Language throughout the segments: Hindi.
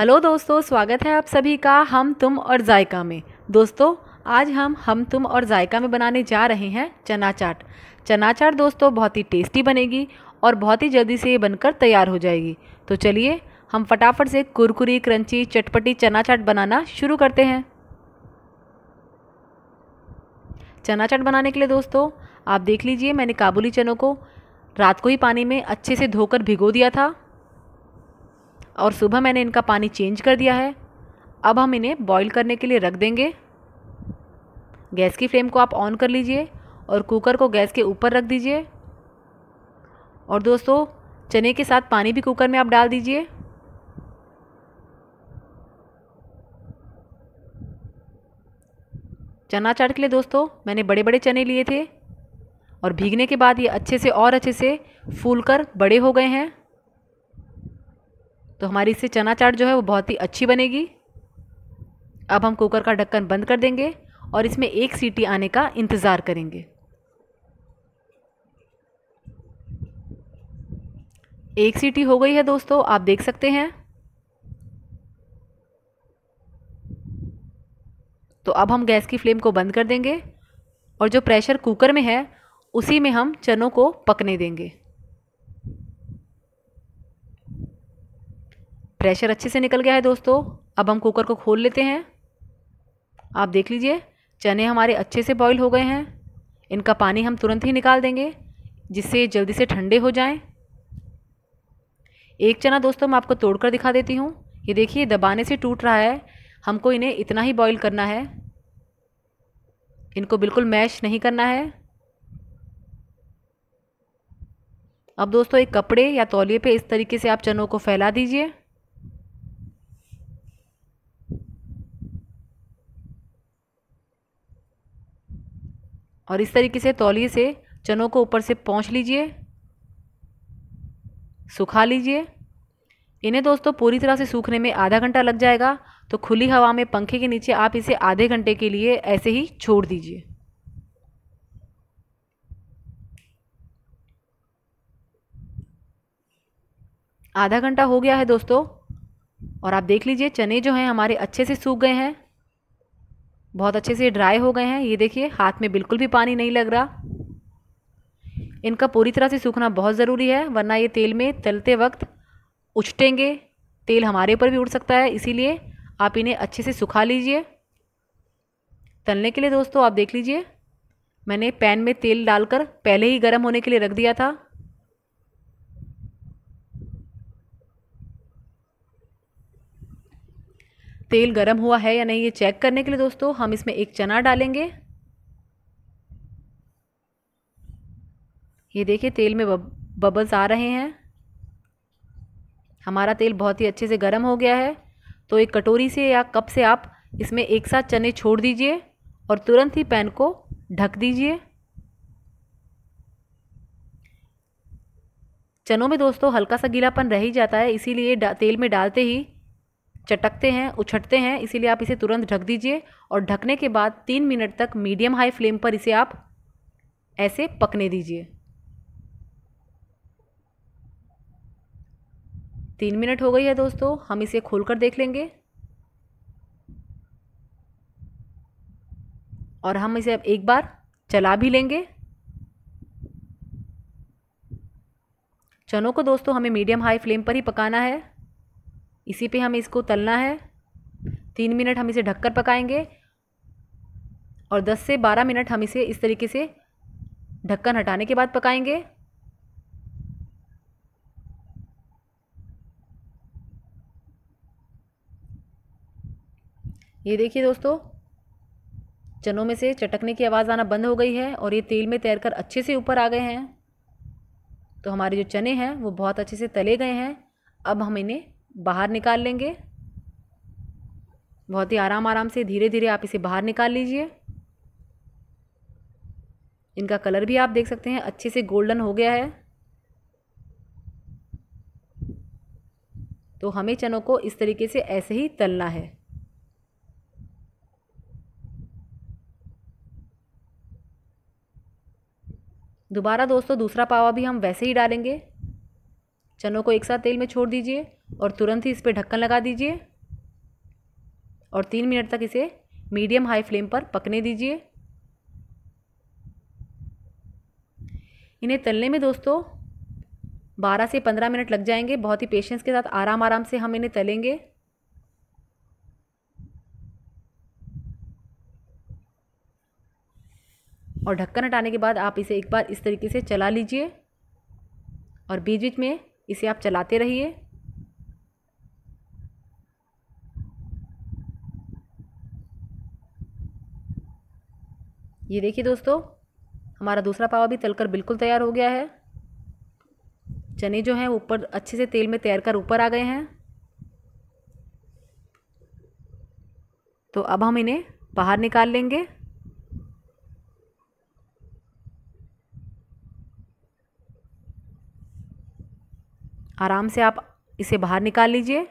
हेलो दोस्तों स्वागत है आप सभी का हम तुम और जायका में दोस्तों आज हम हम तुम और जायका में बनाने जा रहे हैं चना चाट चना चाट दोस्तों बहुत ही टेस्टी बनेगी और बहुत ही जल्दी से ये बनकर तैयार हो जाएगी तो चलिए हम फटाफट से कुरकुरी क्रंची चटपटी चना चाट बनाना शुरू करते हैं चना चाट बनाने के लिए दोस्तों आप देख लीजिए मैंने काबुली चनों को रात को ही पानी में अच्छे से धोकर भिगो दिया था और सुबह मैंने इनका पानी चेंज कर दिया है अब हम इन्हें बॉईल करने के लिए रख देंगे गैस की फ्लेम को आप ऑन कर लीजिए और कुकर को गैस के ऊपर रख दीजिए और दोस्तों चने के साथ पानी भी कुकर में आप डाल दीजिए चना चाट के लिए दोस्तों मैंने बड़े बड़े चने लिए थे और भीगने के बाद ये अच्छे से और अच्छे से फूल कर बड़े हो गए हैं तो हमारी इससे चना चाट जो है वो बहुत ही अच्छी बनेगी अब हम कुकर का ढक्कन बंद कर देंगे और इसमें एक सीटी आने का इंतज़ार करेंगे एक सीटी हो गई है दोस्तों आप देख सकते हैं तो अब हम गैस की फ्लेम को बंद कर देंगे और जो प्रेशर कुकर में है उसी में हम चनों को पकने देंगे प्रेशर अच्छे से निकल गया है दोस्तों अब हम कुकर को खोल लेते हैं आप देख लीजिए चने हमारे अच्छे से बॉईल हो गए हैं इनका पानी हम तुरंत ही निकाल देंगे जिससे जल्दी से ठंडे हो जाएं। एक चना दोस्तों मैं आपको तोड़कर दिखा देती हूँ ये देखिए दबाने से टूट रहा है हमको इन्हें इतना ही बॉईल करना है इनको बिल्कुल मैश नहीं करना है अब दोस्तों एक कपड़े या तौलिए पे इस तरीके से आप चनों को फैला दीजिए और इस तरीके से तौलिए से चनों को ऊपर से पहुँच लीजिए सुखा लीजिए इन्हें दोस्तों पूरी तरह से सूखने में आधा घंटा लग जाएगा तो खुली हवा में पंखे के नीचे आप इसे आधे घंटे के लिए ऐसे ही छोड़ दीजिए आधा घंटा हो गया है दोस्तों और आप देख लीजिए चने जो हैं हमारे अच्छे से सूख गए हैं बहुत अच्छे से ड्राई हो गए हैं ये देखिए हाथ में बिल्कुल भी पानी नहीं लग रहा इनका पूरी तरह से सूखना बहुत ज़रूरी है वरना ये तेल में तलते वक्त उछटेंगे तेल हमारे ऊपर भी उड़ सकता है इसीलिए आप इन्हें अच्छे से सुखा लीजिए तलने के लिए दोस्तों आप देख लीजिए मैंने पैन में तेल डालकर पहले ही गर्म होने के लिए रख दिया था तेल गर्म हुआ है या नहीं ये चेक करने के लिए दोस्तों हम इसमें एक चना डालेंगे ये देखिए तेल में बब बबल्स आ रहे हैं हमारा तेल बहुत ही अच्छे से गर्म हो गया है तो एक कटोरी से या कप से आप इसमें एक साथ चने छोड़ दीजिए और तुरंत ही पैन को ढक दीजिए चनों में दोस्तों हल्का सा गीलापन रह ही जाता है इसीलिए तेल में डालते ही चटकते हैं उछटते हैं इसीलिए आप इसे तुरंत ढक दीजिए और ढकने के बाद तीन मिनट तक मीडियम हाई फ्लेम पर इसे आप ऐसे पकने दीजिए तीन मिनट हो गई है दोस्तों हम इसे खोलकर देख लेंगे और हम इसे अब एक बार चला भी लेंगे चनों को दोस्तों हमें मीडियम हाई फ्लेम पर ही पकाना है इसी पे हमें इसको तलना है तीन मिनट हम इसे ढककर पकाएंगे और दस से बारह मिनट हम इसे इस तरीके से ढक्कन हटाने के बाद पकाएंगे ये देखिए दोस्तों चनों में से चटकने की आवाज़ आना बंद हो गई है और ये तेल में तैरकर अच्छे से ऊपर आ गए हैं तो हमारे जो चने हैं वो बहुत अच्छे से तले गए हैं अब हम इन्हें बाहर निकाल लेंगे बहुत ही आराम आराम से धीरे धीरे आप इसे बाहर निकाल लीजिए इनका कलर भी आप देख सकते हैं अच्छे से गोल्डन हो गया है तो हमें चनों को इस तरीके से ऐसे ही तलना है दोबारा दोस्तों दूसरा पावा भी हम वैसे ही डालेंगे चनों को एक साथ तेल में छोड़ दीजिए और तुरंत ही इस पर ढक्कन लगा दीजिए और तीन मिनट तक इसे मीडियम हाई फ्लेम पर पकने दीजिए इन्हें तलने में दोस्तों 12 से 15 मिनट लग जाएंगे बहुत ही पेशेंस के साथ आराम आराम से हम इन्हें तलेंगे और ढक्कन हटाने के बाद आप इसे एक बार इस तरीके से चला लीजिए और बीच बीच में इसे आप चलाते रहिए ये देखिए दोस्तों हमारा दूसरा पावा भी तलकर बिल्कुल तैयार हो गया है चने जो हैं ऊपर अच्छे से तेल में तैर कर ऊपर आ गए हैं तो अब हम इन्हें बाहर निकाल लेंगे आराम से आप इसे बाहर निकाल लीजिए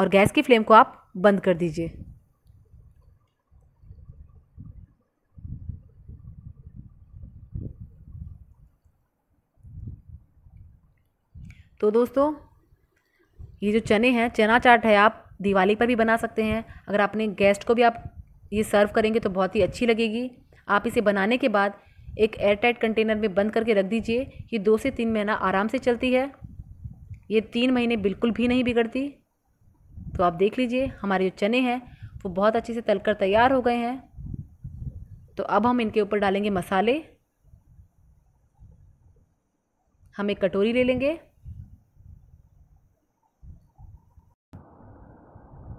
और गैस की फ्लेम को आप बंद कर दीजिए तो दोस्तों ये जो चने हैं चना चाट है आप दिवाली पर भी बना सकते हैं अगर आपने गेस्ट को भी आप ये सर्व करेंगे तो बहुत ही अच्छी लगेगी आप इसे बनाने के बाद एक एयरटाइट कंटेनर में बंद करके रख दीजिए ये दो से तीन महीना आराम से चलती है ये तीन महीने बिल्कुल भी नहीं बिगड़ती तो आप देख लीजिए हमारे जो चने हैं वो बहुत अच्छे से तलकर तैयार हो गए हैं तो अब हम इनके ऊपर डालेंगे मसाले हम एक कटोरी ले लेंगे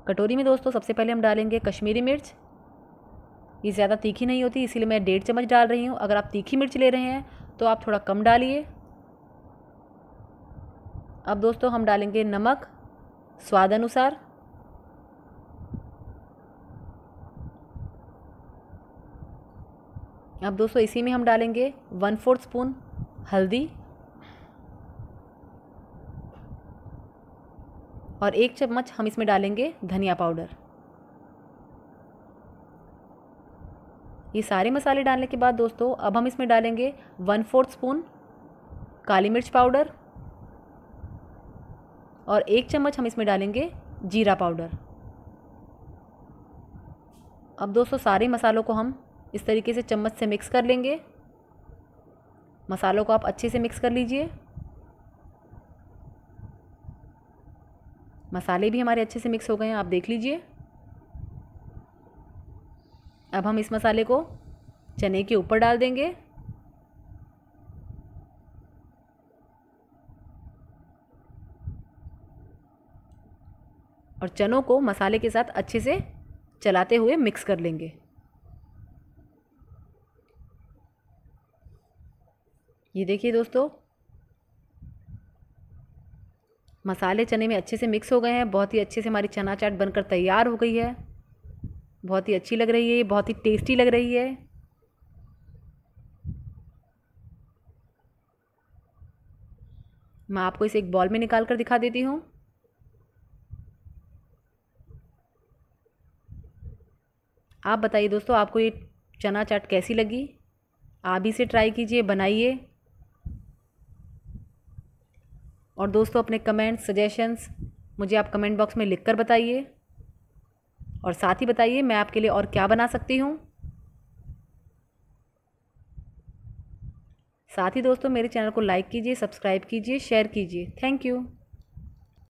कटोरी में दोस्तों सबसे पहले हम डालेंगे कश्मीरी मिर्च ये ज़्यादा तीखी नहीं होती इसीलिए मैं डेढ़ चम्मच डाल रही हूँ अगर आप तीखी मिर्च ले रहे हैं तो आप थोड़ा कम डालिए अब दोस्तों हम डालेंगे नमक स्वाद अनुसार अब दोस्तों इसी में हम डालेंगे वन फोर्थ स्पून हल्दी और एक चम्मच हम इसमें डालेंगे धनिया पाउडर ये सारे मसाले डालने के बाद दोस्तों अब हम इसमें डालेंगे वन फोर्थ स्पून काली मिर्च पाउडर और एक चम्मच हम इसमें डालेंगे जीरा पाउडर अब दोस्तों सारे मसालों को हम इस तरीके से चम्मच से मिक्स कर लेंगे मसालों को आप अच्छे से मिक्स कर लीजिए मसाले भी हमारे अच्छे से मिक्स हो गए हैं आप देख लीजिए अब हम इस मसाले को चने के ऊपर डाल देंगे और चनों को मसाले के साथ अच्छे से चलाते हुए मिक्स कर लेंगे ये देखिए दोस्तों मसाले चने में अच्छे से मिक्स हो गए हैं बहुत ही अच्छे से हमारी चना चाट बनकर तैयार हो गई है बहुत ही अच्छी लग रही है ये बहुत ही टेस्टी लग रही है मैं आपको इसे एक बॉल में निकाल कर दिखा देती हूँ आप बताइए दोस्तों आपको ये चना चाट कैसी लगी आप इसे ट्राई कीजिए बनाइए और दोस्तों अपने कमेंट्स सजेशंस मुझे आप कमेंट बॉक्स में लिख कर बताइए और साथ ही बताइए मैं आपके लिए और क्या बना सकती हूँ साथ ही दोस्तों मेरे चैनल को लाइक कीजिए सब्सक्राइब कीजिए शेयर कीजिए थैंक यू